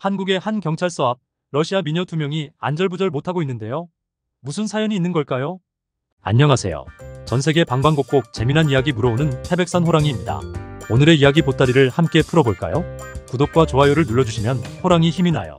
한국의 한 경찰서 앞 러시아 미녀 두 명이 안절부절 못하고 있는데요. 무슨 사연이 있는 걸까요? 안녕하세요. 전 세계 방방곡곡 재미난 이야기 물어오는 태백산 호랑이입니다. 오늘의 이야기 보따리를 함께 풀어볼까요? 구독과 좋아요를 눌러주시면 호랑이 힘이 나요.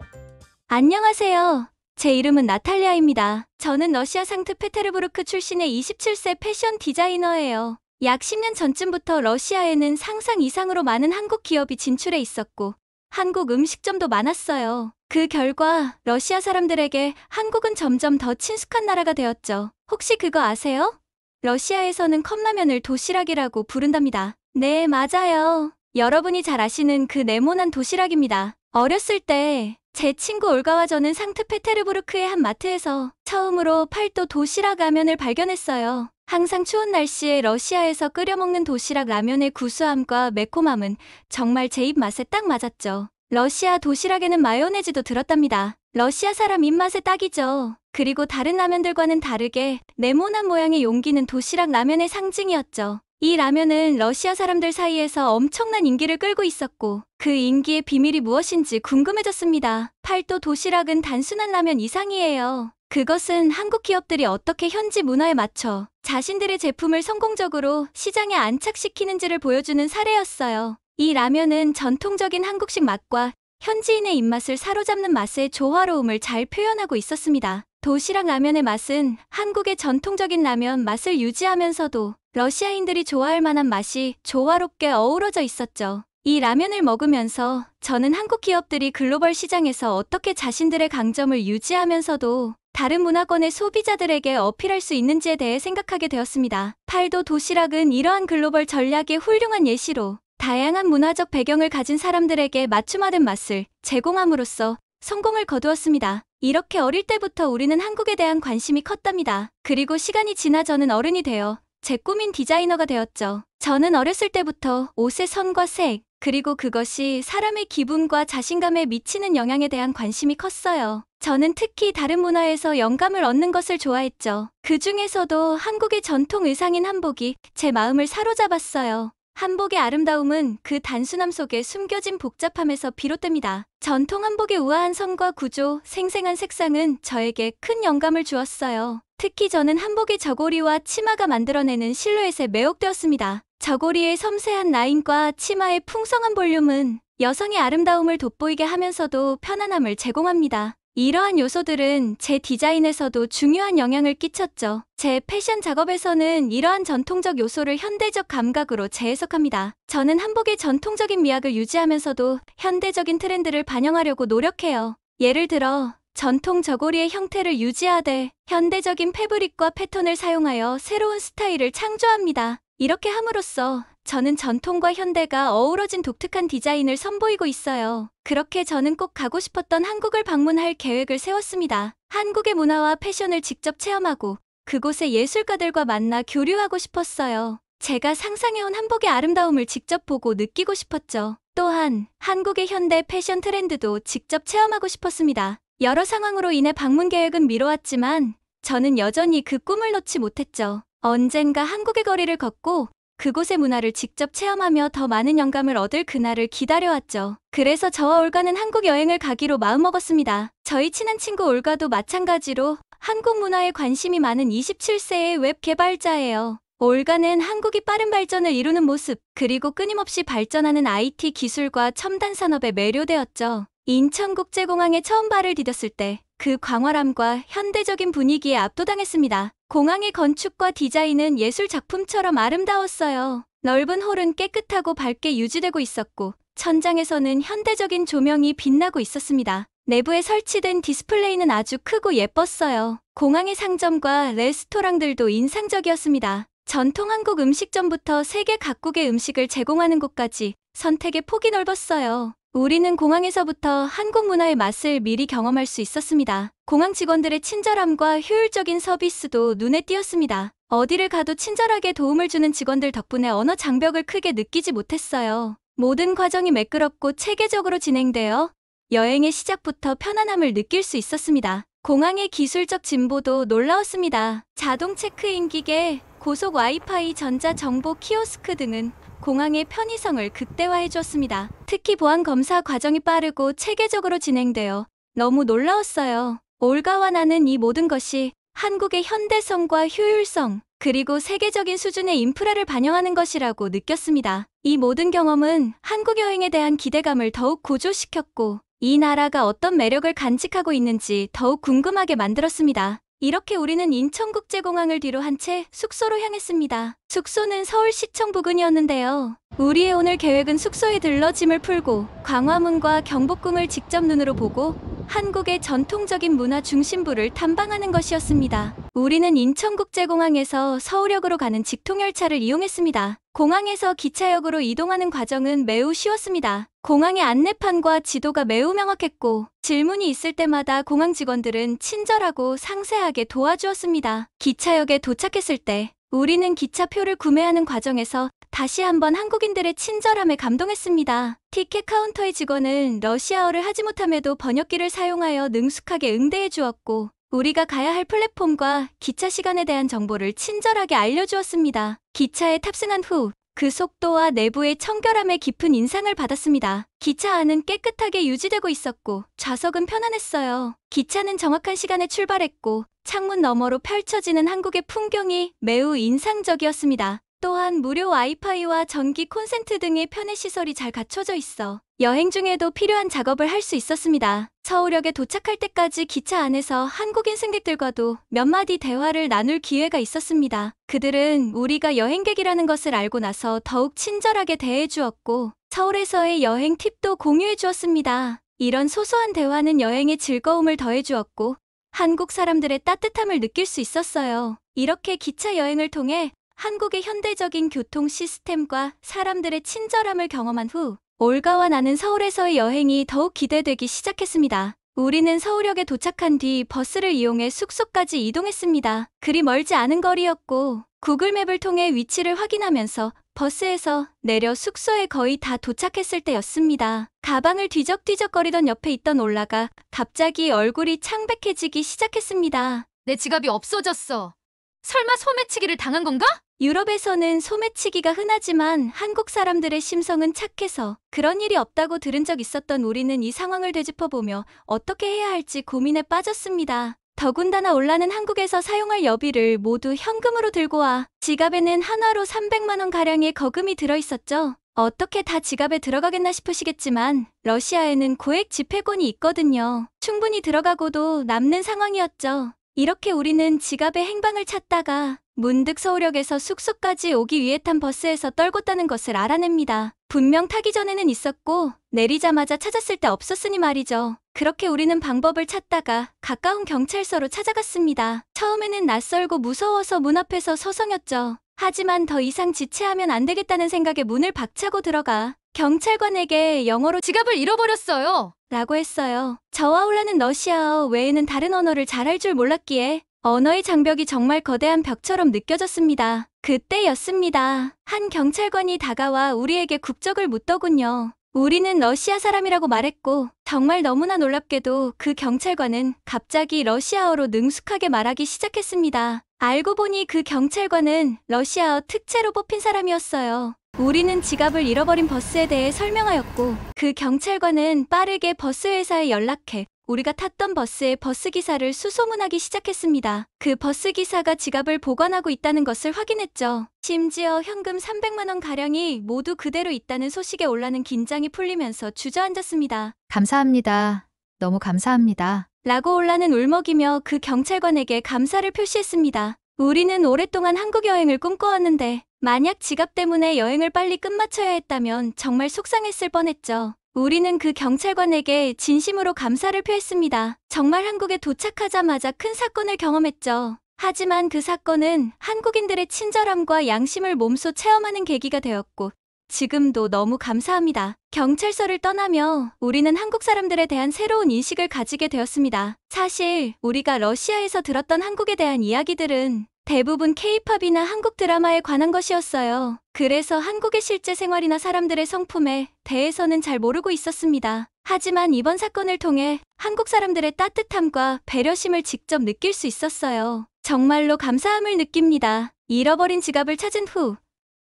안녕하세요. 제 이름은 나탈리아입니다. 저는 러시아 상트페테르부르크 출신의 27세 패션 디자이너예요. 약 10년 전쯤부터 러시아에는 상상 이상으로 많은 한국 기업이 진출해 있었고 한국 음식점도 많았어요. 그 결과 러시아 사람들에게 한국은 점점 더 친숙한 나라가 되었죠. 혹시 그거 아세요? 러시아에서는 컵라면을 도시락이라고 부른답니다. 네, 맞아요. 여러분이 잘 아시는 그 네모난 도시락입니다. 어렸을 때 제 친구 올가와 저는 상트페테르부르크의 한 마트에서 처음으로 팔도 도시락 라면을 발견했어요. 항상 추운 날씨에 러시아에서 끓여 먹는 도시락 라면의 구수함과 매콤함은 정말 제 입맛에 딱 맞았죠. 러시아 도시락에는 마요네즈도 들었답니다. 러시아 사람 입맛에 딱이죠. 그리고 다른 라면들과는 다르게 네모난 모양의 용기는 도시락 라면의 상징이었죠. 이 라면은 러시아 사람들 사이에서 엄청난 인기를 끌고 있었고 그 인기의 비밀이 무엇인지 궁금해졌습니다. 팔도 도시락은 단순한 라면 이상이에요. 그것은 한국 기업들이 어떻게 현지 문화에 맞춰 자신들의 제품을 성공적으로 시장에 안착시키는지를 보여주는 사례였어요. 이 라면은 전통적인 한국식 맛과 현지인의 입맛을 사로잡는 맛의 조화로움을 잘 표현하고 있었습니다. 도시락 라면의 맛은 한국의 전통적인 라면 맛을 유지하면서도 러시아인들이 좋아할 만한 맛이 조화롭게 어우러져 있었죠. 이 라면을 먹으면서 저는 한국 기업들이 글로벌 시장에서 어떻게 자신들의 강점을 유지하면서도 다른 문화권의 소비자들에게 어필할 수 있는지에 대해 생각하게 되었습니다. 팔도 도시락은 이러한 글로벌 전략의 훌륭한 예시로 다양한 문화적 배경을 가진 사람들에게 맞춤화된 맛을 제공함으로써 성공을 거두었습니다. 이렇게 어릴 때부터 우리는 한국에 대한 관심이 컸답니다. 그리고 시간이 지나 저는 어른이 되어 제 꿈인 디자이너가 되었죠. 저는 어렸을 때부터 옷의 선과 색, 그리고 그것이 사람의 기분과 자신감에 미치는 영향에 대한 관심이 컸어요. 저는 특히 다른 문화에서 영감을 얻는 것을 좋아했죠. 그 중에서도 한국의 전통 의상인 한복이 제 마음을 사로잡았어요. 한복의 아름다움은 그 단순함 속에 숨겨진 복잡함에서 비롯됩니다. 전통 한복의 우아한 선과 구조, 생생한 색상은 저에게 큰 영감을 주었어요. 특히 저는 한복의 저고리와 치마가 만들어내는 실루엣에 매혹되었습니다. 저고리의 섬세한 라인과 치마의 풍성한 볼륨은 여성의 아름다움을 돋보이게 하면서도 편안함을 제공합니다. 이러한 요소들은 제 디자인에서도 중요한 영향을 끼쳤죠. 제 패션 작업에서는 이러한 전통적 요소를 현대적 감각으로 재해석합니다. 저는 한복의 전통적인 미학을 유지하면서도 현대적인 트렌드를 반영하려고 노력해요. 예를 들어 전통 저고리의 형태를 유지하되 현대적인 패브릭과 패턴을 사용하여 새로운 스타일을 창조합니다. 이렇게 함으로써 저는 전통과 현대가 어우러진 독특한 디자인을 선보이고 있어요. 그렇게 저는 꼭 가고 싶었던 한국을 방문할 계획을 세웠습니다. 한국의 문화와 패션을 직접 체험하고 그곳의 예술가들과 만나 교류하고 싶었어요. 제가 상상해온 한복의 아름다움을 직접 보고 느끼고 싶었죠. 또한 한국의 현대 패션 트렌드도 직접 체험하고 싶었습니다. 여러 상황으로 인해 방문 계획은 미뤄왔지만 저는 여전히 그 꿈을 놓지 못했죠. 언젠가 한국의 거리를 걷고 그곳의 문화를 직접 체험하며 더 많은 영감을 얻을 그날을 기다려왔죠. 그래서 저와 올가는 한국 여행을 가기로 마음먹었습니다. 저희 친한 친구 올가도 마찬가지로 한국 문화에 관심이 많은 27세의 웹 개발자예요. 올가는 한국이 빠른 발전을 이루는 모습, 그리고 끊임없이 발전하는 IT 기술과 첨단 산업에 매료되었죠. 인천국제공항에 처음 발을 디뎠을 때 그 광활함과 현대적인 분위기에 압도당했습니다. 공항의 건축과 디자인은 예술 작품처럼 아름다웠어요. 넓은 홀은 깨끗하고 밝게 유지되고 있었고 천장에서는 현대적인 조명이 빛나고 있었습니다. 내부에 설치된 디스플레이는 아주 크고 예뻤어요. 공항의 상점과 레스토랑들도 인상적이었습니다. 전통 한국 음식점부터 세계 각국의 음식을 제공하는 곳까지 선택의 폭이 넓었어요. 우리는 공항에서부터 한국 문화의 맛을 미리 경험할 수 있었습니다. 공항 직원들의 친절함과 효율적인 서비스도 눈에 띄었습니다. 어디를 가도 친절하게 도움을 주는 직원들 덕분에 언어 장벽을 크게 느끼지 못했어요. 모든 과정이 매끄럽고 체계적으로 진행되어 여행의 시작부터 편안함을 느낄 수 있었습니다. 공항의 기술적 진보도 놀라웠습니다. 자동 체크인 기계, 고속 와이파이 전자 정보 키오스크 등은 공항의 편의성을 극대화해줬습니다. 특히 보안 검사 과정이 빠르고 체계적으로 진행되어 너무 놀라웠어요. 올가와 나는 이 모든 것이 한국의 현대성과 효율성, 그리고 세계적인 수준의 인프라를 반영하는 것이라고 느꼈습니다. 이 모든 경험은 한국 여행에 대한 기대감을 더욱 고조시켰고, 이 나라가 어떤 매력을 간직하고 있는지 더욱 궁금하게 만들었습니다. 이렇게 우리는 인천국제공항을 뒤로 한 채 숙소로 향했습니다. 숙소는 서울시청 부근이었는데요. 우리의 오늘 계획은 숙소에 들러 짐을 풀고 광화문과 경복궁을 직접 눈으로 보고 한국의 전통적인 문화 중심부를 탐방하는 것이었습니다. 우리는 인천국제공항에서 서울역으로 가는 직통열차를 이용했습니다. 공항에서 기차역으로 이동하는 과정은 매우 쉬웠습니다. 공항의 안내판과 지도가 매우 명확했고 질문이 있을 때마다 공항 직원들은 친절하고 상세하게 도와주었습니다. 기차역에 도착했을 때 우리는 기차표를 구매하는 과정에서 다시 한번 한국인들의 친절함에 감동했습니다. 티켓 카운터의 직원은 러시아어를 하지 못함에도 번역기를 사용하여 능숙하게 응대해 주었고 우리가 가야 할 플랫폼과 기차 시간에 대한 정보를 친절하게 알려주었습니다. 기차에 탑승한 후 그 속도와 내부의 청결함에 깊은 인상을 받았습니다. 기차 안은 깨끗하게 유지되고 있었고 좌석은 편안했어요. 기차는 정확한 시간에 출발했고 창문 너머로 펼쳐지는 한국의 풍경이 매우 인상적이었습니다. 또한 무료 와이파이와 전기 콘센트 등의 편의 시설이 잘 갖춰져 있어 여행 중에도 필요한 작업을 할 수 있었습니다. 서울역에 도착할 때까지 기차 안에서 한국인 승객들과도 몇 마디 대화를 나눌 기회가 있었습니다. 그들은 우리가 여행객이라는 것을 알고 나서 더욱 친절하게 대해 주었고 서울에서의 여행 팁도 공유해 주었습니다. 이런 소소한 대화는 여행의 즐거움을 더해 주었고 한국 사람들의 따뜻함을 느낄 수 있었어요. 이렇게 기차 여행을 통해 한국의 현대적인 교통 시스템과 사람들의 친절함을 경험한 후 올가와 나는 서울에서의 여행이 더욱 기대되기 시작했습니다. 우리는 서울역에 도착한 뒤 버스를 이용해 숙소까지 이동했습니다. 그리 멀지 않은 거리였고 구글맵을 통해 위치를 확인하면서 버스에서 내려 숙소에 거의 다 도착했을 때였습니다. 가방을 뒤적뒤적거리던 옆에 있던 올라가 갑자기 얼굴이 창백해지기 시작했습니다. 내 지갑이 없어졌어. 설마 소매치기를 당한 건가? 유럽에서는 소매치기가 흔하지만 한국 사람들의 심성은 착해서 그런 일이 없다고 들은 적 있었던 우리는 이 상황을 되짚어보며 어떻게 해야 할지 고민에 빠졌습니다. 더군다나 올라는 한국에서 사용할 여비를 모두 현금으로 들고 와 지갑에는 하나로 300만원 가량의 거금이 들어있었죠. 어떻게 다 지갑에 들어가겠나 싶으시겠지만 러시아에는 고액 지폐권이 있거든요. 충분히 들어가고도 남는 상황이었죠. 이렇게 우리는 지갑의 행방을 찾다가 문득 서울역에서 숙소까지 오기 위해 탄 버스에서 떨궜다는 것을 알아냅니다. 분명 타기 전에는 있었고 내리자마자 찾았을 때 없었으니 말이죠. 그렇게 우리는 방법을 찾다가 가까운 경찰서로 찾아갔습니다. 처음에는 낯설고 무서워서 문 앞에서 서성였죠. 하지만 더 이상 지체하면 안 되겠다는 생각에 문을 박차고 들어가 경찰관에게 영어로 지갑을 잃어버렸어요. 라고 했어요. 저와 올라는 러시아어 외에는 다른 언어를 잘할 줄 몰랐기에 언어의 장벽이 정말 거대한 벽처럼 느껴졌습니다. 그때였습니다. 한 경찰관이 다가와 우리에게 국적을 묻더군요. 우리는 러시아 사람이라고 말했고 정말 너무나 놀랍게도 그 경찰관은 갑자기 러시아어로 능숙하게 말하기 시작했습니다. 알고 보니 그 경찰관은 러시아어 특채로 뽑힌 사람이었어요. 우리는 지갑을 잃어버린 버스에 대해 설명하였고 그 경찰관은 빠르게 버스 회사에 연락해 우리가 탔던 버스의 버스기사를 수소문하기 시작했습니다. 그 버스기사가 지갑을 보관하고 있다는 것을 확인했죠. 심지어 현금 300만원가량이 모두 그대로 있다는 소식에 올라는 긴장이 풀리면서 주저앉았습니다. 감사합니다. 너무 감사합니다. 라고 올라는 울먹이며 그 경찰관에게 감사를 표시했습니다. 우리는 오랫동안 한국 여행을 꿈꿔왔는데 만약 지갑 때문에 여행을 빨리 끝마쳐야 했다면 정말 속상했을 뻔했죠. 우리는 그 경찰관에게 진심으로 감사를 표했습니다. 정말 한국에 도착하자마자 큰 사건을 경험했죠. 하지만 그 사건은 한국인들의 친절함과 양심을 몸소 체험하는 계기가 되었고 지금도 너무 감사합니다. 경찰서를 떠나며 우리는 한국 사람들에 대한 새로운 인식을 가지게 되었습니다. 사실 우리가 러시아에서 들었던 한국에 대한 이야기들은 대부분 케이팝이나 한국 드라마에 관한 것이었어요. 그래서 한국의 실제 생활이나 사람들의 성품에 대해서는 잘 모르고 있었습니다. 하지만 이번 사건을 통해 한국 사람들의 따뜻함과 배려심을 직접 느낄 수 있었어요. 정말로 감사함을 느낍니다. 잃어버린 지갑을 찾은 후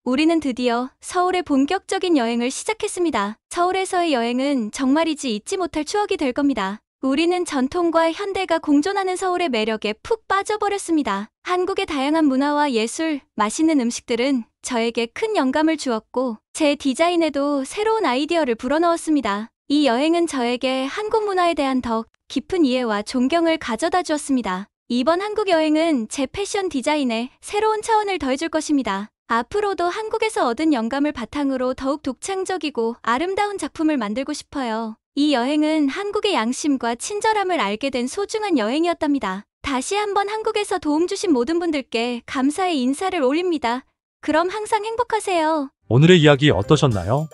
우리는 드디어 서울의 본격적인 여행을 시작했습니다. 서울에서의 여행은 정말이지 잊지 못할 추억이 될 겁니다. 우리는 전통과 현대가 공존하는 서울의 매력에 푹 빠져버렸습니다. 한국의 다양한 문화와 예술, 맛있는 음식들은 저에게 큰 영감을 주었고 제 디자인에도 새로운 아이디어를 불어넣었습니다. 이 여행은 저에게 한국 문화에 대한 더 깊은 이해와 존경을 가져다 주었습니다. 이번 한국 여행은 제 패션 디자인에 새로운 차원을 더해줄 것입니다. 앞으로도 한국에서 얻은 영감을 바탕으로 더욱 독창적이고 아름다운 작품을 만들고 싶어요. 이 여행은 한국의 양심과 친절함을 알게 된 소중한 여행이었답니다. 다시 한번 한국에서 도움 주신 모든 분들께 감사의 인사를 올립니다. 그럼 항상 행복하세요. 오늘의 이야기 어떠셨나요?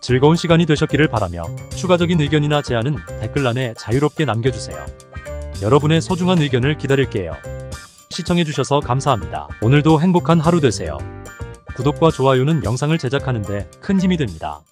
즐거운 시간이 되셨기를 바라며 추가적인 의견이나 제안은 댓글란에 자유롭게 남겨주세요. 여러분의 소중한 의견을 기다릴게요. 시청해주셔서 감사합니다. 오늘도 행복한 하루 되세요. 구독과 좋아요는 영상을 제작하는데 큰 힘이 됩니다.